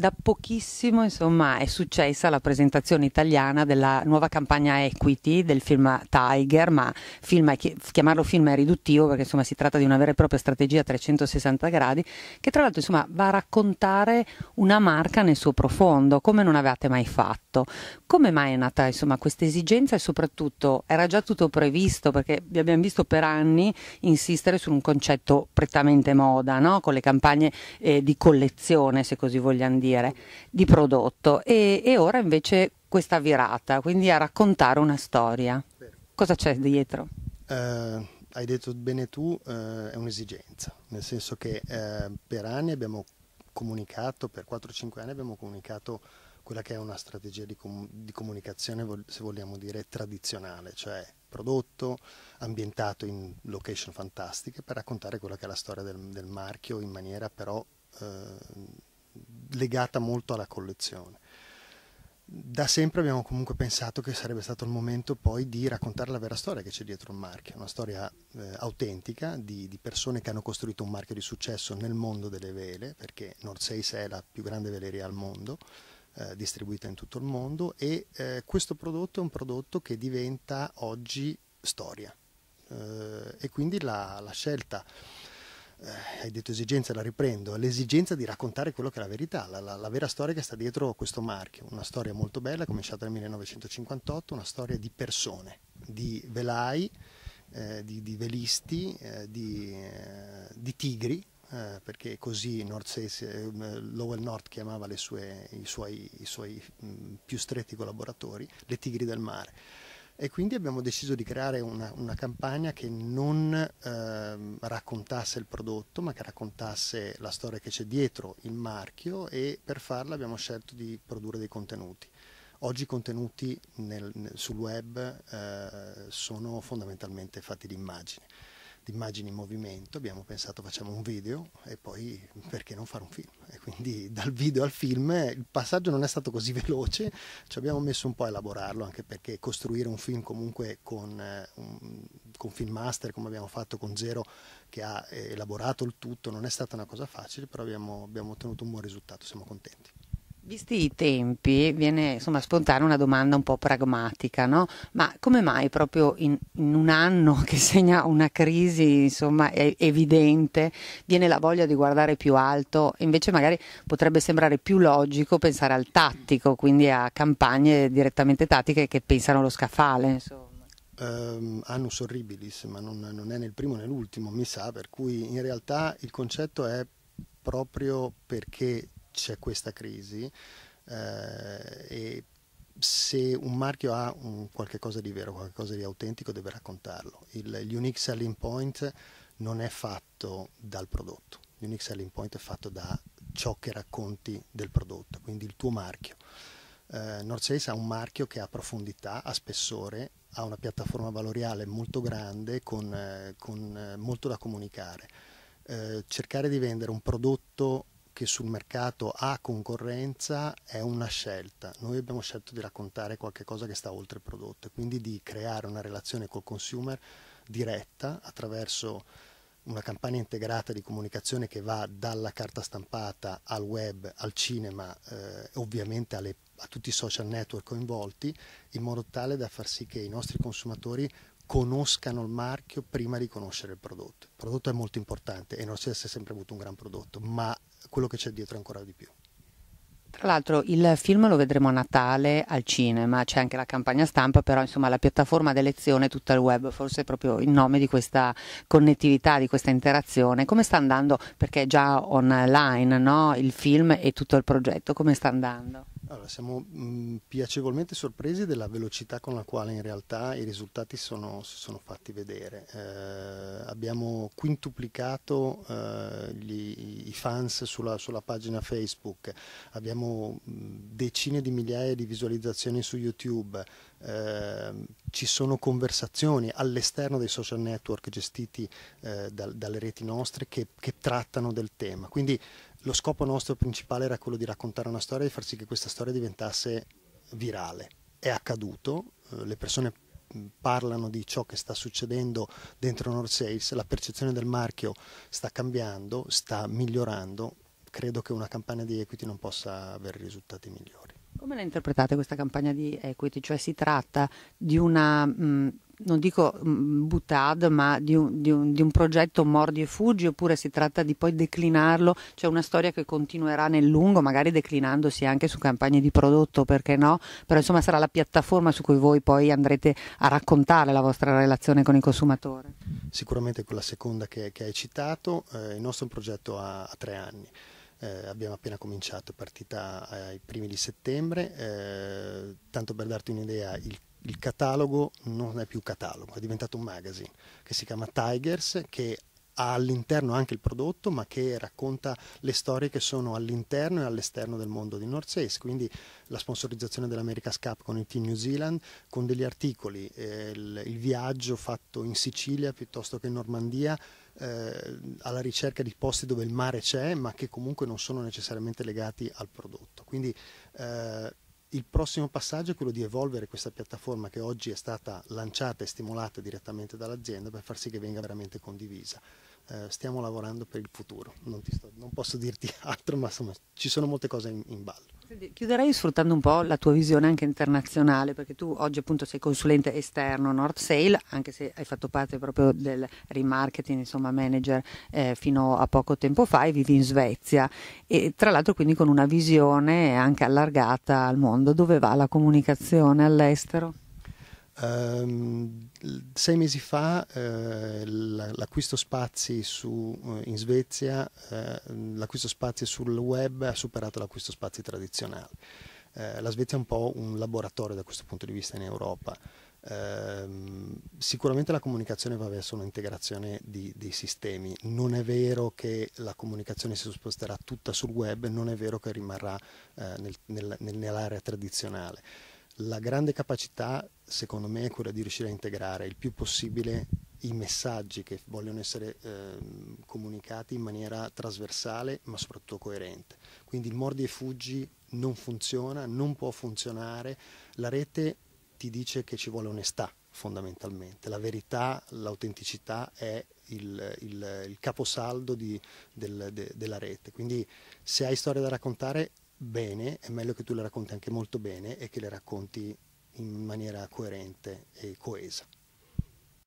da pochissimo insomma, è successa la presentazione italiana della nuova campagna Equity del film Tiger, ma film, chiamarlo film è riduttivo perché insomma, si tratta di una vera e propria strategia a 360 gradi che tra l'altro insomma, va a raccontare una marca nel suo profondo, come non avevate mai fatto fatto. Come mai è nata insomma, questa esigenza e soprattutto era già tutto previsto perché vi abbiamo visto per anni insistere su un concetto prettamente moda, no? con le campagne eh, di collezione, se così vogliamo dire, di prodotto e, e ora invece questa virata, quindi a raccontare una storia. Cosa c'è dietro? Uh hai detto bene tu, eh, è un'esigenza, nel senso che eh, per anni abbiamo comunicato, per 4-5 anni abbiamo comunicato quella che è una strategia di, com- di comunicazione, vol- se vogliamo dire, tradizionale, cioè prodotto ambientato in location fantastiche per raccontare quella che è la storia del, del marchio in maniera però eh, legata molto alla collezione. Da sempre abbiamo comunque pensato che sarebbe stato il momento poi di raccontare la vera storia che c'è dietro il marchio, una storia eh, autentica di, di, persone che hanno costruito un marchio di successo nel mondo delle vele, perché North Seas è la più grande veleria al mondo, eh, distribuita in tutto il mondo e eh, questo prodotto è un prodotto che diventa oggi storia eh, e quindi la, la scelta eh, hai detto esigenza, la riprendo, l'esigenza di raccontare quello che è la verità, la, la, la, vera storia che sta dietro questo marchio, una storia molto bella, cominciata nel 1958, una storia di persone, di velai, eh, di, di, velisti, eh, di, eh, di, tigri eh, perché così ehm, Lowell North chiamava sue, i suoi, i suoi mh, più stretti collaboratori le tigri del mare. E quindi abbiamo deciso di creare una, una campagna che non eh, raccontasse il prodotto, ma che raccontasse la storia che c'è dietro il marchio e per farla abbiamo scelto di produrre dei contenuti. Oggi i contenuti nel, nel, sul web eh, sono fondamentalmente fatti di immagini immagini in movimento, abbiamo pensato facciamo un video e poi perché non fare un film? E quindi dal video al film il passaggio non è stato così veloce, ci abbiamo messo un po' a elaborarlo anche perché costruire un film comunque con, eh, un, con Filmmaster come abbiamo fatto con Zero che ha elaborato il tutto non è stata una cosa facile, però abbiamo, abbiamo ottenuto un buon risultato, siamo contenti. Visti i tempi, viene insomma spontanea una domanda un po' pragmatica, no? Ma come mai proprio in, in un anno che segna una crisi insomma, evidente, viene la voglia di guardare più alto? Invece magari potrebbe sembrare più logico pensare al tattico, quindi a campagne direttamente tattiche che pensano allo scaffale, insomma. Um, annus horribilis, ma non, non è nel primo né nell'ultimo, mi sa, per cui in realtà il concetto è proprio perché c'è questa crisi eh, e se un marchio ha un, qualcosa di vero, qualcosa di autentico, deve raccontarlo. Il, l'unique selling point non è fatto dal prodotto, l'unique selling point è fatto da ciò che racconti del prodotto, quindi il tuo marchio. Eh, Northface ha un marchio che ha profondità, ha spessore, ha una piattaforma valoriale molto grande con, eh, con eh, molto da comunicare. Eh, cercare di vendere un prodotto che sul mercato ha concorrenza è una scelta. Noi abbiamo scelto di raccontare qualcosa che sta oltre il prodotto e quindi di creare una relazione col consumer diretta attraverso una campagna integrata di comunicazione che va dalla carta stampata al web, al cinema, eh, ovviamente alle, a tutti i social network coinvolti, in modo tale da far sì che i nostri consumatori conoscano il marchio prima di conoscere il prodotto. Il prodotto è molto importante e non si è sempre avuto un gran prodotto, ma quello che c'è dietro ancora di più. Tra l'altro il film lo vedremo a Natale al cinema, c'è anche la campagna stampa, però insomma la piattaforma d'elezione è tutta il web, forse proprio in nome di questa connettività, di questa interazione. Come sta andando? Perché è già online no? il film e tutto il progetto, come sta andando? Allora, siamo mh, mm, piacevolmente sorpresi della velocità con la quale in realtà i risultati sono, si sono fatti vedere. Eh, abbiamo quintuplicato eh, gli, i fans sulla, sulla, pagina Facebook, abbiamo mh, mm, decine di migliaia di visualizzazioni su YouTube, eh, ci sono conversazioni all'esterno dei social network gestiti eh, dal, dalle reti nostre che, che trattano del tema. Quindi lo scopo nostro principale era quello di raccontare una storia e far sì che questa storia diventasse virale. È accaduto, eh, le persone mm, parlano di ciò che sta succedendo dentro North Sales, la percezione del marchio sta cambiando, sta migliorando, credo che una campagna di equity non possa avere risultati migliori. Come la interpretate questa campagna di equity? Cioè si tratta di una, mh, mm, non dico mh, mm, ma di un, di, un, di un, progetto mordi e fuggi oppure si tratta di poi declinarlo? C'è cioè una storia che continuerà nel lungo, magari declinandosi anche su campagne di prodotto, perché no? Però insomma sarà la piattaforma su cui voi poi andrete a raccontare la vostra relazione con il consumatore. Sicuramente quella seconda che, che hai citato, eh, il nostro è un progetto a, ha tre anni. Eh, abbiamo appena cominciato, partita ai eh, primi di settembre. Eh, tanto per darti un'idea, il, il, catalogo non è più catalogo, è diventato un magazine che si chiama Tigers, che ha all'interno anche il prodotto, ma che racconta le storie che sono all'interno e all'esterno del mondo di North Face. Quindi la sponsorizzazione dell'America's Cup con il Team New Zealand, con degli articoli, eh, il, il viaggio fatto in Sicilia piuttosto che in Normandia eh, alla ricerca di posti dove il mare c'è, ma che comunque non sono necessariamente legati al prodotto. Quindi eh, il prossimo passaggio è quello di evolvere questa piattaforma che oggi è stata lanciata e stimolata direttamente dall'azienda per far sì che venga veramente condivisa. Eh, stiamo lavorando per il futuro. Non, sto, non, posso dirti altro, ma insomma ci sono molte cose in, in ballo. Chiuderei sfruttando un po' la tua visione anche internazionale, perché tu oggi appunto sei consulente esterno North Sale, anche se hai fatto parte proprio del remarketing, insomma manager eh, fino a poco tempo fa e vivi in Svezia e tra l'altro quindi con una visione anche allargata al mondo. Dove va la comunicazione all'estero? Um, sei mesi fa eh, l'acquisto spazi su, eh, in Svezia, eh, l'acquisto spazi sul web ha superato l'acquisto spazi tradizionale. Eh, la Svezia è un po' un laboratorio da questo punto di vista in Europa. Ehm, sicuramente la comunicazione va verso un'integrazione di, dei sistemi. Non è vero che la comunicazione si sposterà tutta sul web, non è vero che rimarrà eh, nel, nel, nell'area tradizionale la grande capacità, secondo me, è quella di riuscire a integrare il più possibile i messaggi che vogliono essere eh, comunicati in maniera trasversale ma soprattutto coerente. Quindi il mordi e fuggi non funziona, non può funzionare, la rete ti dice che ci vuole onestà fondamentalmente, la verità, l'autenticità è il, il, il caposaldo di, del, de, della rete, quindi se hai storie da raccontare bene, è meglio che tu le racconti anche molto bene e che le racconti in maniera coerente e coesa.